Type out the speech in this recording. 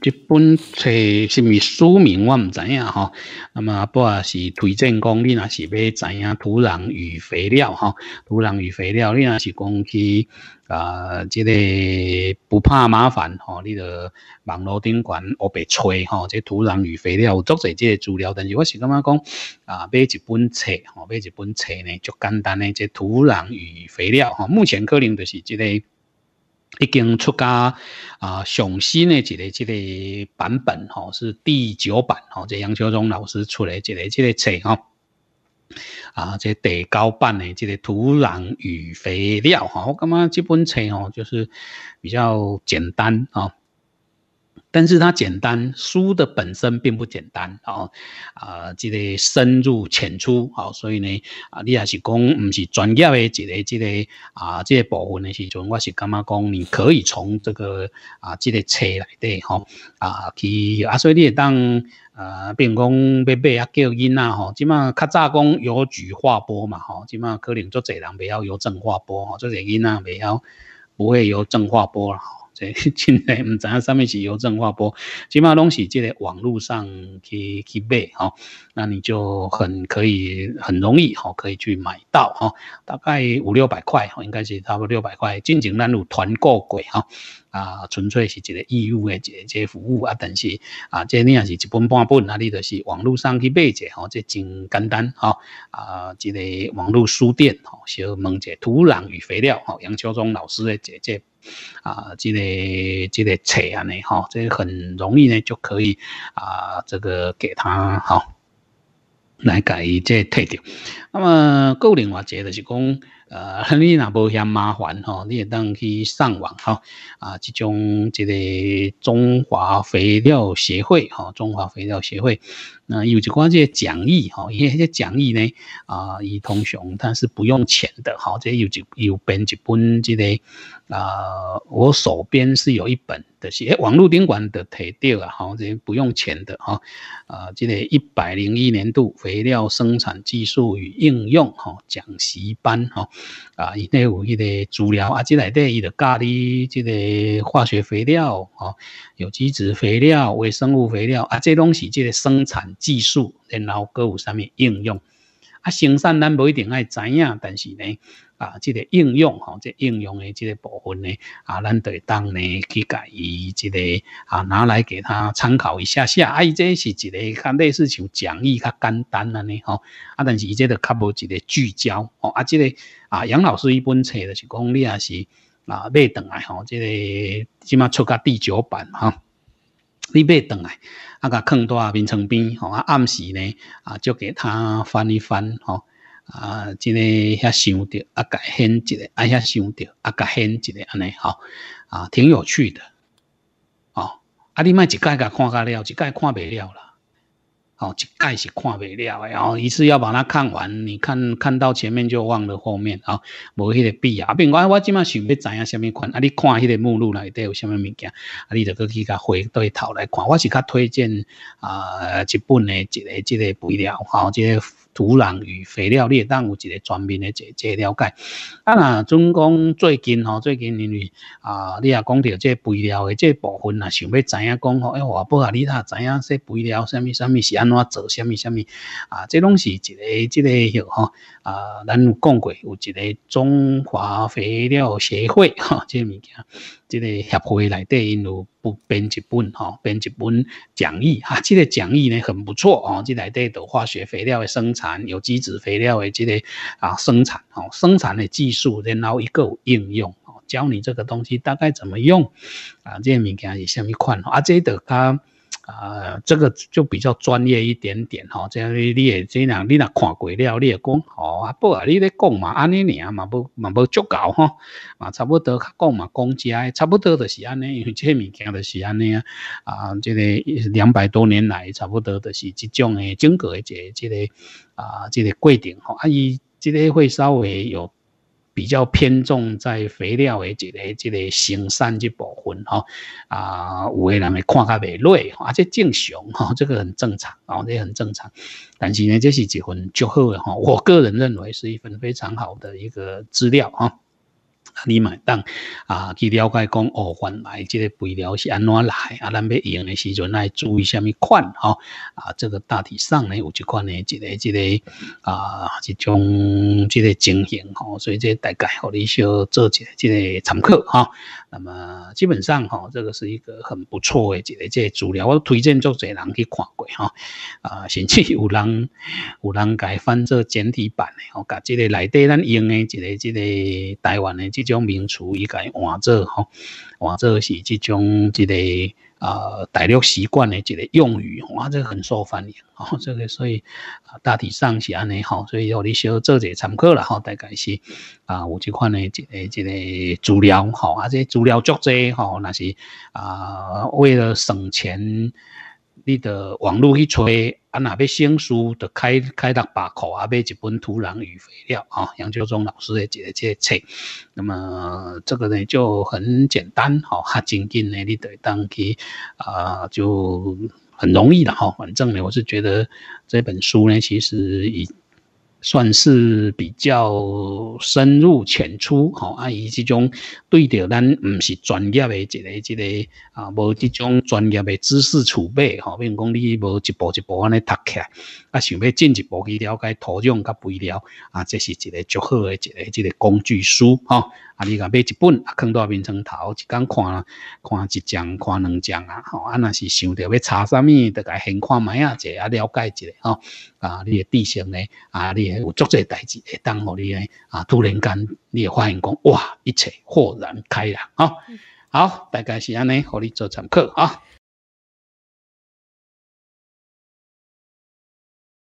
这本册是咪书名我唔知影哈，那么阿啊是推荐讲你若是要知影土壤与肥料哈，土壤与肥料你若是讲去啊，即个不怕麻烦哈，你著网络顶关学白吹哈，即土壤与肥料有做些即资料，但是我是感觉讲啊买一本册吼，买一本册呢，就简单呢即土壤与肥料哈，目前可能就是即个。已经出家啊，上新的一个、这个版本哦，是第九版哦，这杨秋忠老师出的一个、这个册哦。啊，这第九版的这个土壤与肥料哈，我感觉这本册哦就是比较简单啊。但是它简单，书的本身并不简单哦，啊，这个深入浅出，好，所以呢，啊，你也是讲，不是专业的这个，这个啊，这个部分的时阵，我是感觉讲，你可以从这个啊，这个车来对，哈，啊，去啊，所以你也当，呃，比如讲，要买啊叫因啊，吼，起码较早讲有句划波嘛，吼，起码可能做侪人未晓有正化波，做侪因啊未晓，不会有正划波了。真诶毋知影上面是邮政划拨，其拢是即个网络上去去买，好，那你就很可以，很容易，好，可以去买到，哈，大概五六百块，应该是差不多六百块。进京咱有团购柜，吼，啊，纯粹是一个义务的这即服务啊，但是啊，即你也是一本半本啊，你就是网络上去买一下，哦，真简单，哈，啊，这个网络书店，哈，小萌者土壤与肥料》，哈，杨秋忠老师的姐姐。啊，这个、这个菜啊，呢，哈，这很容易呢，就可以啊，这个给他哈，来改一这退掉。那么，够另外一觉就是讲，呃，你那不嫌麻烦哈，你也当去上网哈，啊，这种这个中华肥料协会哈，中华肥料协会。那有一款这 些讲义哈，为些些讲义呢啊，伊通常它是不用钱的哈，这有几有编一本这个啊，我手边是有一本的是诶，网络宾馆的台钓啊，好，这不用钱的哈，啊，这个一百零一年度肥料生产技术与应用哈，讲习班哈，啊，以内有迄个资料啊，即来内伊就教你这个化学肥料啊，有机质肥料、微生物肥料啊，这东西这个生产。技术，然后搁有啥物应用啊？生产咱不一定爱知影，但是呢，啊，这个应用吼，这应用的这个部分呢，啊，咱得当呢去改伊这个啊，拿来给他参考一下下。哎，这是一个，较类似像讲义，较简单安呢，吼。啊，但是伊这个较无一个聚焦哦。啊，这个啊，杨老师一本册就是讲你也是啊，买回来吼，这个起码出个第九版哈。你袂倒来，啊甲坑多啊床边吼啊暗时呢啊就给他翻一翻吼啊，真个遐想着啊个很一个，哎遐想着啊个很一个安尼吼啊挺有趣的哦啊你卖一盖甲看甲了，一盖看袂了啦。哦，一概是看不了的，然后一次要把它看完。你看看到前面就忘了后面啊，无迄个必要。另外，我即码想要知影虾米款，啊，你看迄个目录内底有虾米物件，啊，你着搁去甲回对头来看。我是较推荐啊，一本的，一个一个不料。哦，即个。土壤与肥料，你会当有一个全面的这这了解。啊，那准讲最近吼，最近因为啊，你也讲到这肥料的这部分啊，想要知影讲吼，诶，我不啊，你啊知影说肥料什么什么，是安怎做，什么什么啊，这拢是一个这个吼啊，咱有讲过有一个中华肥料协会哈，这物件，这个协会内底因有。不编一本哈，编一本讲义哈，这个讲义呢很不错哦，这来对的化学肥料的生产、有机质肥料的这个啊生产哦，生产的技术然后一个应用哦，教你这个东西大概怎么用啊，这物件是什么款啊，这个、啊，这个就比较专业一点点吼，这样你也这样你那看过了，你也讲吼啊不啊，你咧讲嘛，安尼尔嘛不嘛不足够哈，啊差不多讲嘛，讲起来差不多就是安尼，因为这个物件就是安尼啊，啊这个两百多年来差不多就是这种的整个一个这个啊这个规定吼，啊伊这个会稍微有。比较偏重在肥料的这个、这个生产这部分哈啊，有的人会看较袂累，啊，这正常哈，这个很正常啊，也很正常。但是呢，这是结婚之后哈，我个人认为是一份非常好的一个资料哈。你买单啊？去了解讲哦，换买这个肥料是安怎来啊？咱要用的时阵来注意什么款吼啊，这个大体上呢，有一款的，一个一个啊，一种这个情形吼，所以这大概和你小做个这个参考吼。那么基本上吼，这个是一个很不错的一个这资料，我推荐足侪人去看过吼。啊，甚至有人有人改翻做简体版的，吼，甲这个内底咱用的这个即个台湾的。即种民俗，一个换做吼，换做是这种一个啊大陆习惯的一个用语，哇，这个很受欢迎哦，这个所以啊大体上是安尼吼，所以我你小做者参考啦吼，大概是啊有这款的一个一个资料吼，而且资料足者吼，若是啊为了省钱，你的网络去吹。啊，哪本新书的开开档八块啊？被一本土壤与肥料啊，杨秋忠老师也解解册。那么这个呢就很简单哈，他仅呢你得当其啊就很容易的哈。反正呢我是觉得这本书呢其实已。算是比较深入浅出，吼，啊，以这种对着咱毋是专业的一个一个啊，无这种专业的知识储备，吼，比如讲你无一步一步安尼读起，来，啊，想要进一步去了解土壤甲肥料，啊，这是一个足好的一个一个工具书，吼。啊！你甲买一本，啊，放多面层头，一天看，看一张，看两张啊，吼！啊，若是想着要查什么，得甲先看卖啊，这啊了解一下啊，啊，你的智商呢？啊，你有足侪代志会当互你诶啊，突然间，你会发现讲，哇，一切豁然开朗啊！好，大概是安尼，互你做参考啊。